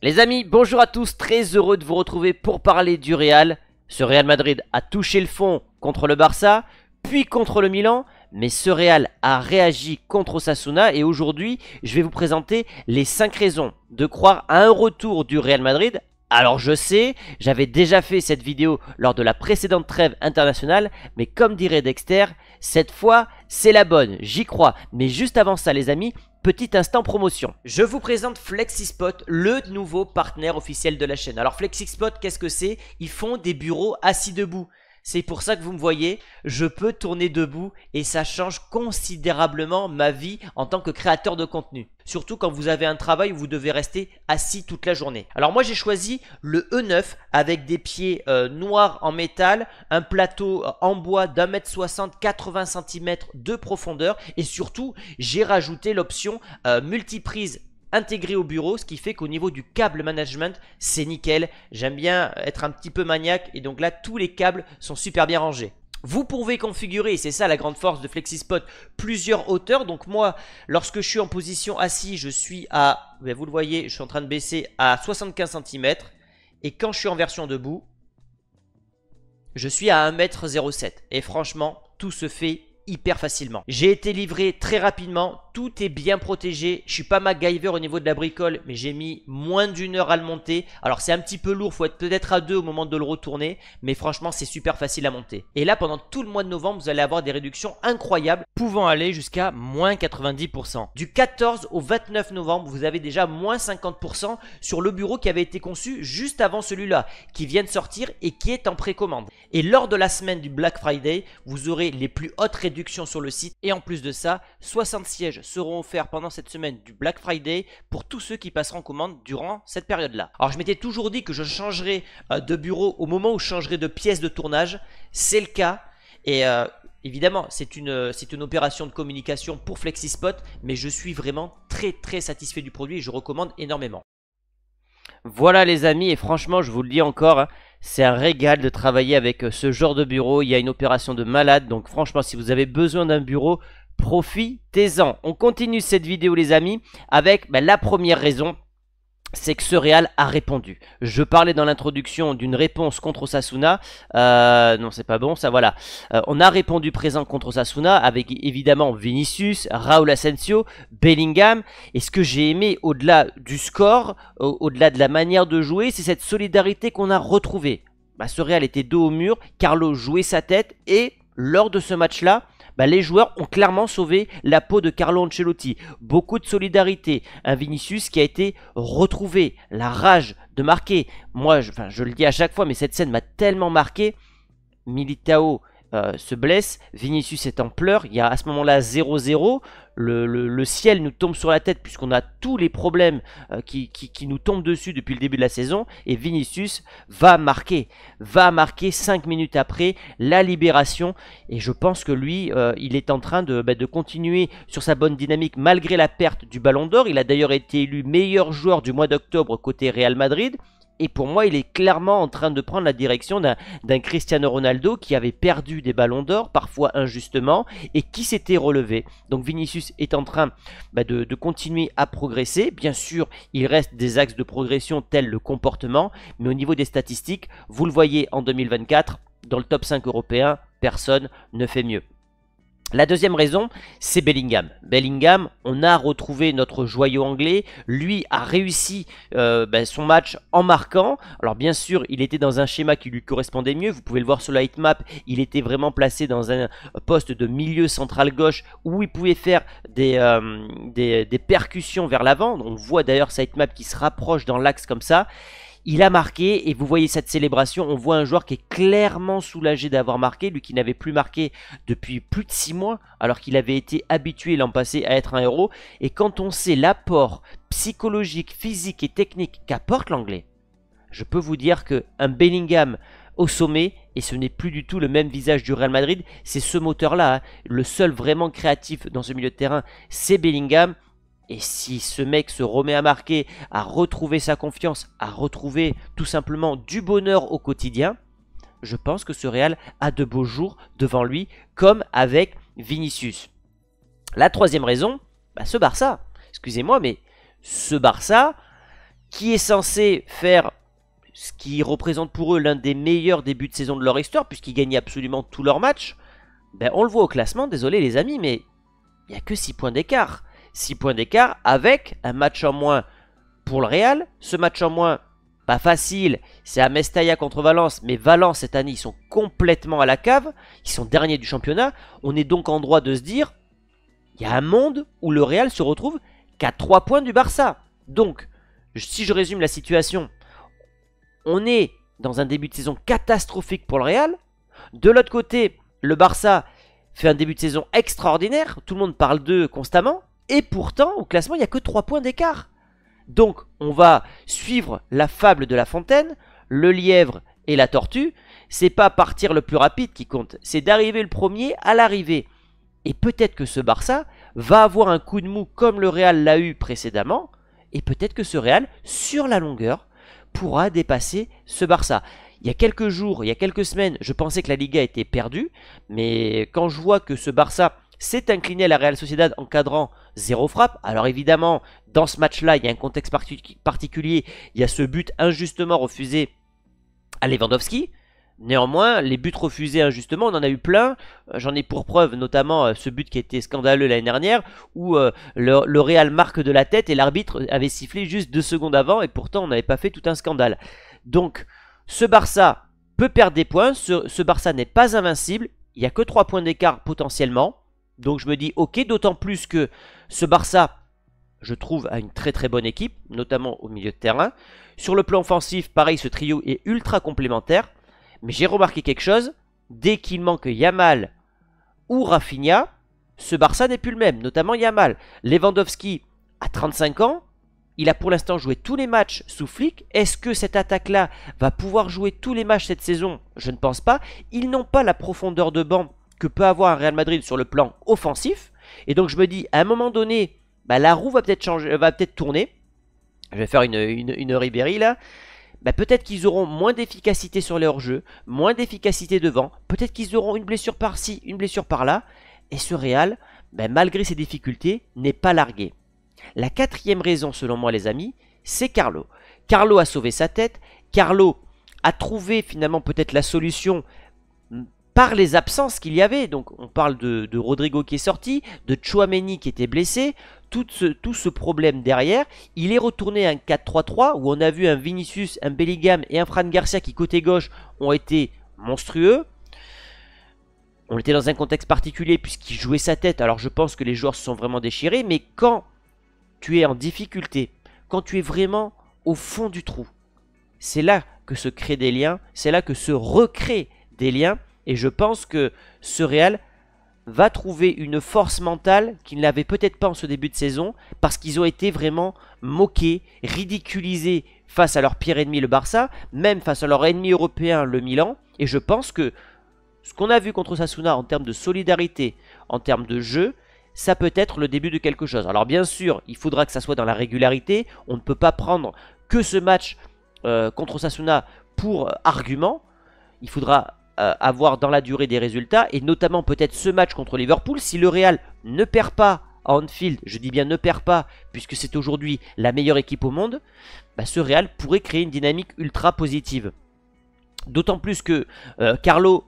Les amis, bonjour à tous, très heureux de vous retrouver pour parler du Real. Ce Real Madrid a touché le fond contre le Barça, puis contre le Milan, mais ce Real a réagi contre Osasuna et aujourd'hui, je vais vous présenter les 5 raisons de croire à un retour du Real Madrid. Alors je sais, j'avais déjà fait cette vidéo lors de la précédente trêve internationale, mais comme dirait Dexter, cette fois, c'est la bonne, j'y crois. Mais juste avant ça les amis, petit instant promotion. Je vous présente FlexiSpot, le nouveau partenaire officiel de la chaîne. Alors FlexiSpot, qu'est-ce que c'est Ils font des bureaux assis debout. C'est pour ça que vous me voyez, je peux tourner debout et ça change considérablement ma vie en tant que créateur de contenu. Surtout quand vous avez un travail où vous devez rester assis toute la journée. Alors moi j'ai choisi le E9 avec des pieds euh, noirs en métal, un plateau euh, en bois d'un mètre 60, 80 cm de profondeur et surtout j'ai rajouté l'option euh, multiprise intégré au bureau, ce qui fait qu'au niveau du câble management, c'est nickel. J'aime bien être un petit peu maniaque et donc là, tous les câbles sont super bien rangés. Vous pouvez configurer, c'est ça la grande force de FlexiSpot, plusieurs hauteurs. Donc moi, lorsque je suis en position assis, je suis à, ben, vous le voyez, je suis en train de baisser à 75 cm. Et quand je suis en version debout, je suis à 1m07. Et franchement, tout se fait hyper facilement. J'ai été livré très rapidement, tout est bien protégé. Je suis pas MacGyver au niveau de la bricole, mais j'ai mis moins d'une heure à le monter. Alors c'est un petit peu lourd, faut être peut-être à deux au moment de le retourner, mais franchement c'est super facile à monter. Et là pendant tout le mois de novembre, vous allez avoir des réductions incroyables, pouvant aller jusqu'à moins 90%. Du 14 au 29 novembre, vous avez déjà moins 50% sur le bureau qui avait été conçu juste avant celui-là, qui vient de sortir et qui est en précommande. Et lors de la semaine du Black Friday, vous aurez les plus hautes réductions sur le site et en plus de ça, 60 sièges seront offerts pendant cette semaine du Black Friday pour tous ceux qui passeront en commande durant cette période-là. Alors je m'étais toujours dit que je changerais euh, de bureau au moment où je changerais de pièce de tournage. C'est le cas. Et euh, évidemment, c'est une, euh, une, opération de communication pour FlexiSpot, mais je suis vraiment très très satisfait du produit et je recommande énormément. Voilà les amis, et franchement, je vous le dis encore, hein, c'est un régal de travailler avec ce genre de bureau. Il y a une opération de malade, donc franchement, si vous avez besoin d'un bureau, profitez-en. On continue cette vidéo les amis avec ben, la première raison c'est que ce Real a répondu. Je parlais dans l'introduction d'une réponse contre Sasuna. Euh, non, c'est pas bon, ça voilà. Euh, on a répondu présent contre Sasuna. avec évidemment Vinicius, Raul Asensio, Bellingham. Et ce que j'ai aimé au-delà du score, au-delà de la manière de jouer, c'est cette solidarité qu'on a retrouvée. Bah, ce Real était dos au mur, Carlo jouait sa tête et lors de ce match-là, bah, les joueurs ont clairement sauvé la peau de Carlo Ancelotti. Beaucoup de solidarité, un Vinicius qui a été retrouvé, la rage de marquer. Moi, je, je le dis à chaque fois, mais cette scène m'a tellement marqué. Militao euh, se blesse, Vinicius est en pleurs, il y a à ce moment-là 0-0, le, ciel nous tombe sur la tête puisqu'on a tous les problèmes euh, qui, nous tombent dessus depuis le début de la saison, et Vinicius va marquer, va marquer 5 minutes après la libération, et je pense que lui, euh, il est en train de, bah, de, continuer sur sa bonne dynamique malgré la perte du ballon d'or, il a d'ailleurs été élu meilleur joueur du mois d'octobre côté Real Madrid, et pour moi, il est clairement en train de prendre la direction d'un Cristiano Ronaldo qui avait perdu des ballons d'or, parfois injustement, et qui s'était relevé. Donc Vinicius est en train bah, de, de, continuer à progresser. Bien sûr, il reste des axes de progression tels le comportement, mais au niveau des statistiques, vous le voyez en 2024, dans le top 5 européen, personne ne fait mieux. La deuxième raison, c'est Bellingham. Bellingham, on a retrouvé notre joyau anglais. Lui a réussi euh, ben, son match en marquant. Alors bien sûr, il était dans un schéma qui lui correspondait mieux. Vous pouvez le voir sur la map il était vraiment placé dans un poste de milieu central gauche où il pouvait faire des, euh, des, percussions vers l'avant. On voit d'ailleurs sa map qui se rapproche dans l'axe comme ça. Il a marqué et vous voyez cette célébration, on voit un joueur qui est clairement soulagé d'avoir marqué, lui qui n'avait plus marqué depuis plus de 6 mois alors qu'il avait été habitué l'an passé à être un héros et quand on sait l'apport psychologique, physique et technique qu'apporte l'anglais, je peux vous dire qu'un Bellingham au sommet et ce n'est plus du tout le même visage du Real Madrid, c'est ce moteur là, hein. le seul vraiment créatif dans ce milieu de terrain, c'est Bellingham et si ce mec se remet à marquer, à retrouver sa confiance, à retrouver tout simplement du bonheur au quotidien, je pense que ce Real a de beaux jours devant lui, comme avec Vinicius. La troisième raison, bah, ce Barça. Excusez-moi, mais ce Barça, qui est censé faire ce qui représente pour eux l'un des meilleurs débuts de saison de leur histoire, puisqu'ils gagnent absolument tous leurs matchs, ben on le voit au classement, désolé les amis, mais il n'y a que 6 points d'écart. 6 points d'écart avec un match en moins pour le Real. Ce match en moins, pas facile, c'est à Mestalla contre Valence, mais Valence cette année, ils sont complètement à la cave, ils sont derniers du championnat. On est donc en droit de se dire, il y a un monde où le Real se retrouve qu'à 3 points du Barça. Donc, si je résume la situation, on est dans un début de saison catastrophique pour le Real. De l'autre côté, le Barça fait un début de saison extraordinaire, tout le monde parle d'eux constamment. Et pourtant, au classement, il n'y a que 3 points d'écart. Donc, on va suivre la fable de la fontaine, le lièvre et la tortue. C'est pas partir le plus rapide qui compte, c'est d'arriver le premier à l'arrivée. Et peut-être que ce Barça va avoir un coup de mou comme le Real l'a eu précédemment, et peut-être que ce Real, sur la longueur, pourra dépasser ce Barça. Il y a quelques jours, il y a quelques semaines, je pensais que la Liga était perdue, mais quand je vois que ce Barça c'est incliné à la Real Sociedad en cadrant zéro frappe. Alors évidemment, dans ce match-là, il y a un contexte particulier. Il y a ce but injustement refusé à Lewandowski. Néanmoins, les buts refusés injustement, on en a eu plein. Euh, j'en ai pour preuve notamment euh, ce but qui était scandaleux l'année dernière, où euh, le, Real marque de la tête et l'arbitre avait sifflé juste deux secondes avant, et pourtant on n'avait pas fait tout un scandale. Donc, ce Barça peut perdre des points, ce, ce Barça n'est pas invincible, il n'y a que 3 points d'écart potentiellement. Donc je me dis, ok, d'autant plus que ce Barça, je trouve, a une très très bonne équipe, notamment au milieu de terrain. Sur le plan offensif, pareil, ce trio est ultra complémentaire. Mais j'ai remarqué quelque chose, dès qu'il manque Yamal ou Rafinha, ce Barça n'est plus le même, notamment Yamal. Lewandowski à 35 ans, il a pour l'instant joué tous les matchs sous flic. Est-ce que cette attaque-là va pouvoir jouer tous les matchs cette saison Je ne pense pas. Ils n'ont pas la profondeur de banc que peut avoir un Real Madrid sur le plan offensif. Et donc je me dis, à un moment donné, bah, la roue va peut-être changer, va peut-être tourner. Je vais faire une, une, Ribéry là. Bah, peut-être qu'ils auront moins d'efficacité sur les hors-jeux, moins d'efficacité devant. Peut-être qu'ils auront une blessure par-ci, une blessure par-là. Et ce Real, bah, malgré ses difficultés, n'est pas largué. La quatrième raison, selon moi, les amis, c'est Carlo. Carlo a sauvé sa tête. Carlo a trouvé finalement peut-être la solution par les absences qu'il y avait. Donc on parle de, Rodrigo qui est sorti, de Chouameni qui était blessé. Tout ce, tout ce problème derrière, il est retourné à un 4-3-3 où on a vu un Vinicius, un Bellingham et un Fran Garcia qui côté gauche ont été monstrueux. On était dans un contexte particulier puisqu'il jouait sa tête. Alors je pense que les joueurs se sont vraiment déchirés. Mais quand tu es en difficulté, quand tu es vraiment au fond du trou, c'est là que se créent des liens, c'est là que se recréent des liens. Et je pense que ce Real va trouver une force mentale qu'il n'avait peut-être pas en ce début de saison, parce qu'ils ont été vraiment moqués, ridiculisés face à leur pire ennemi le Barça, même face à leur ennemi européen le Milan. Et je pense que ce qu'on a vu contre Sasuna en termes de solidarité, en termes de jeu, ça peut être le début de quelque chose. Alors bien sûr, il faudra que ça soit dans la régularité. On ne peut pas prendre que ce match euh, contre Sasuna pour argument. Il faudra avoir euh, dans la durée des résultats, et notamment peut-être ce match contre Liverpool, si le Real ne perd pas à Anfield, je dis bien ne perd pas, puisque c'est aujourd'hui la meilleure équipe au monde, bah, ce Real pourrait créer une dynamique ultra positive. D'autant plus que euh, Carlo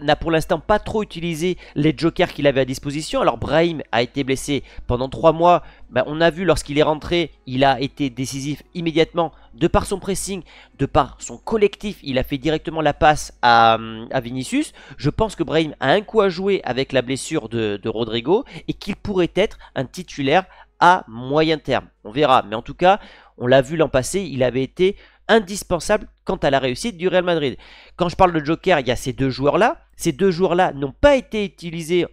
n'a pour l'instant pas trop utilisé les jokers qu'il avait à disposition. Alors Brahim a été blessé pendant 3 mois. Ben, on a vu lorsqu'il est rentré, il a été décisif immédiatement de par son pressing, de par son collectif. Il a fait directement la passe à, Vinicius. Je pense que Brahim a un coup à jouer avec la blessure de, de Rodrigo et qu'il pourrait être un titulaire à moyen terme. On verra. Mais en tout cas, on l'a vu l'an passé, il avait été indispensable quant à la réussite du Real Madrid. Quand je parle de Joker, il y a ces deux joueurs-là. Ces deux joueurs-là n'ont pas été utilisés,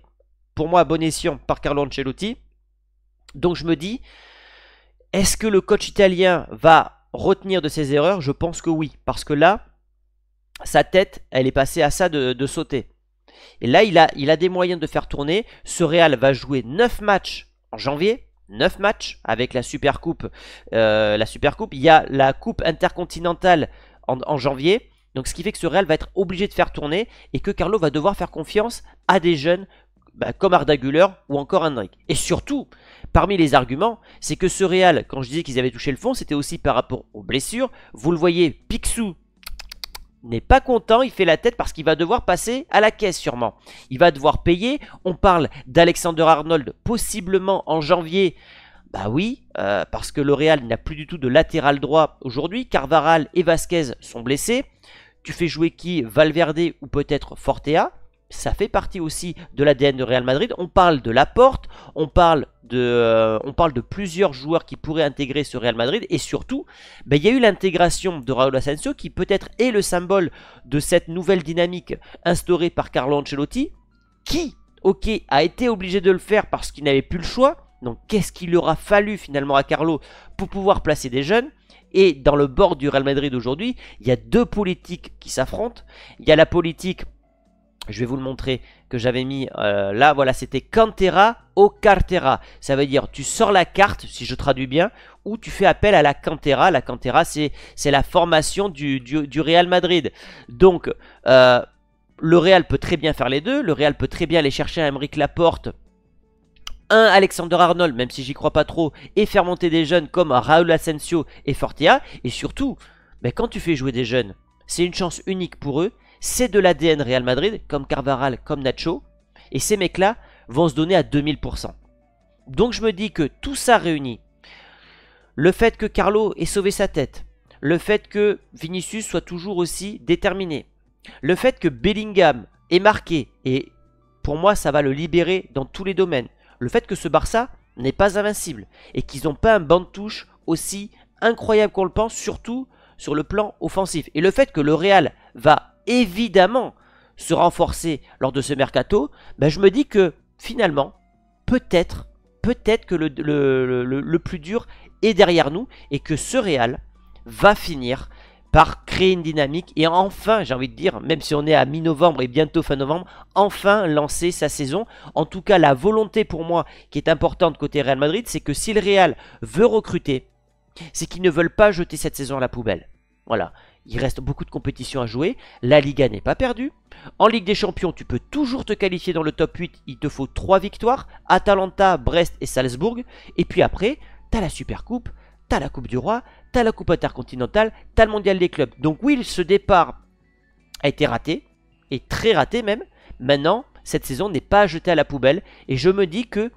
pour moi, à bon escient par Carlo Ancelotti. Donc je me dis, est-ce que le coach italien va retenir de ses erreurs Je pense que oui, parce que là, sa tête, elle est passée à ça de, sauter. Et là, il a, il a des moyens de faire tourner. Ce Real va jouer 9 matchs en janvier. 9 matchs avec la Super Coupe. Euh, la Super il y a la Coupe intercontinentale en, janvier. Donc ce qui fait que ce Real va être obligé de faire tourner et que Carlo va devoir faire confiance à des jeunes bah, comme Arda Güler ou encore Henrik. Et surtout, parmi les arguments, c'est que ce Real, quand je disais qu'ils avaient touché le fond, c'était aussi par rapport aux blessures. Vous le voyez, Picsou n'est pas content, il fait la tête parce qu'il va devoir passer à la caisse sûrement. Il va devoir payer. On parle d'Alexander Arnold possiblement en janvier. Bah oui, euh, parce que L'Oréal n'a plus du tout de latéral droit aujourd'hui. Carvaral et Vasquez sont blessés. Tu fais jouer qui Valverde ou peut-être Fortea ça fait partie aussi de l'ADN de Real Madrid. On parle de Laporte, on parle de, euh, on parle de plusieurs joueurs qui pourraient intégrer ce Real Madrid. Et surtout, ben, il y a eu l'intégration de Raúl Asensio qui peut-être est le symbole de cette nouvelle dynamique instaurée par Carlo Ancelotti, qui, ok, a été obligé de le faire parce qu'il n'avait plus le choix. Donc qu'est-ce qu'il aura fallu finalement à Carlo pour pouvoir placer des jeunes et dans le bord du Real Madrid aujourd'hui, il y a deux politiques qui s'affrontent. Il y a la politique je vais vous le montrer, que j'avais mis euh, là, voilà, c'était Cantera au Cartera. Ça veut dire, tu sors la carte, si je traduis bien, ou tu fais appel à la Cantera. La Cantera, c'est la formation du, Real Madrid. Donc, euh, le Real peut très bien faire les deux. Le Real peut très bien aller chercher à Emmerich Laporte un Alexander Arnold, même si j'y crois pas trop, et faire monter des jeunes comme Raul Asensio et Fortea. Et surtout, mais ben, quand tu fais jouer des jeunes, c'est une chance unique pour eux c'est de l'ADN Real Madrid, comme Carvaral, comme Nacho, et ces mecs-là vont se donner à 2000%. Donc je me dis que tout ça réuni, le fait que Carlo ait sauvé sa tête, le fait que Vinicius soit toujours aussi déterminé, le fait que Bellingham ait marqué, et pour moi ça va le libérer dans tous les domaines, le fait que ce Barça n'est pas invincible, et qu'ils n'ont pas un banc de touche aussi incroyable qu'on le pense, surtout sur le plan offensif, et le fait que le Real va évidemment se renforcer lors de ce mercato, ben je me dis que finalement, peut-être, peut-être que le, le, le, plus dur est derrière nous et que ce Real va finir par créer une dynamique et enfin, j'ai envie de dire, même si on est à mi-novembre et bientôt fin novembre, enfin lancer sa saison. En tout cas, la volonté pour moi qui est importante côté Real Madrid, c'est que si le Real veut recruter, c'est qu'ils ne veulent pas jeter cette saison à la poubelle. Voilà il reste beaucoup de compétitions à jouer, la Liga n'est pas perdue. En Ligue des Champions, tu peux toujours te qualifier dans le top 8, il te faut 3 victoires, Atalanta, Brest et Salzbourg, et puis après, t'as la Super Coupe, t'as la Coupe du Roi, t'as la Coupe Intercontinentale, t'as le Mondial des Clubs. Donc oui, ce départ a été raté, et très raté même. Maintenant, cette saison n'est pas jetée à la poubelle, et je me dis que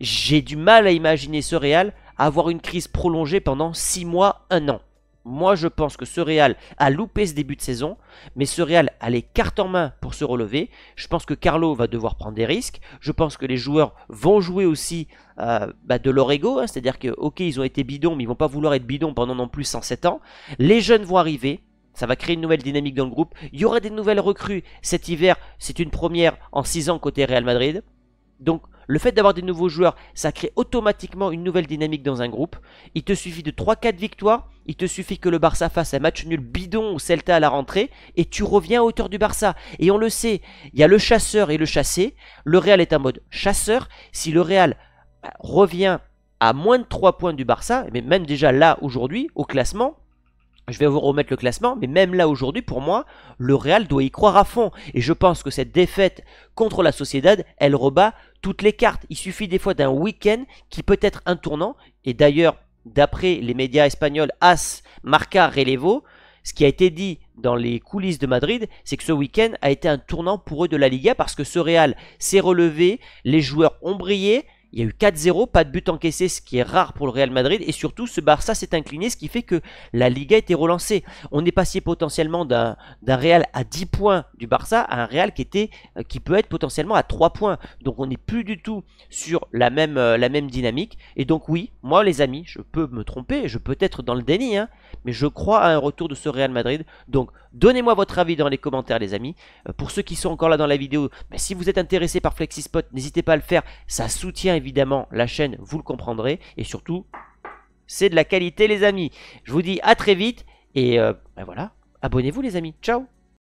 j'ai du mal à imaginer ce Real avoir une crise prolongée pendant 6 mois, 1 an. Moi, je pense que ce Real a loupé ce début de saison, mais ce Real a les cartes en main pour se relever. Je pense que Carlo va devoir prendre des risques. Je pense que les joueurs vont jouer aussi euh, bah, de leur ego, hein. c'est-à-dire que, ok, ils ont été bidons, mais ils vont pas vouloir être bidons pendant non plus 107 ans. Les jeunes vont arriver. Ça va créer une nouvelle dynamique dans le groupe. Il y aura des nouvelles recrues cet hiver. C'est une première en 6 ans côté Real Madrid. Donc le fait d'avoir des nouveaux joueurs, ça crée automatiquement une nouvelle dynamique dans un groupe. Il te suffit de 3-4 victoires, il te suffit que le Barça fasse un match nul bidon ou Celta à la rentrée, et tu reviens à hauteur du Barça. Et on le sait, il y a le chasseur et le chassé. Le Real est un mode chasseur. Si le Real bah, revient à moins de 3 points du Barça, mais même déjà là aujourd'hui, au classement, je vais vous remettre le classement, mais même là aujourd'hui, pour moi, le Real doit y croire à fond. Et je pense que cette défaite contre la Sociedad, elle rebat toutes les cartes. Il suffit des fois d'un week-end qui peut être un tournant. Et d'ailleurs, d'après les médias espagnols AS, Marca, Relevo, ce qui a été dit dans les coulisses de Madrid, c'est que ce week-end a été un tournant pour eux de la Liga parce que ce Real s'est relevé, les joueurs ont brillé, il y a eu 4-0, pas de but encaissé, ce qui est rare pour le Real Madrid. Et surtout, ce Barça s'est incliné, ce qui fait que la Liga été relancée. On est passé potentiellement d'un Real à 10 points du Barça à un Real qui, était, euh, qui peut être potentiellement à 3 points. Donc on n'est plus du tout sur euh, la même, dynamique. Et donc oui, moi les amis, je peux me tromper, je peux être dans le déni, hein, mais je crois à un retour de ce Real Madrid. Donc Donnez-moi votre avis dans les commentaires les amis. Euh, pour ceux qui sont encore là dans la vidéo, si vous êtes intéressé par FlexiSpot, n'hésitez pas à le faire. Ça soutient évidemment la chaîne, vous le comprendrez. Et surtout, c'est de la qualité les amis. Je vous dis à très vite et euh, ben voilà, abonnez-vous les amis. Ciao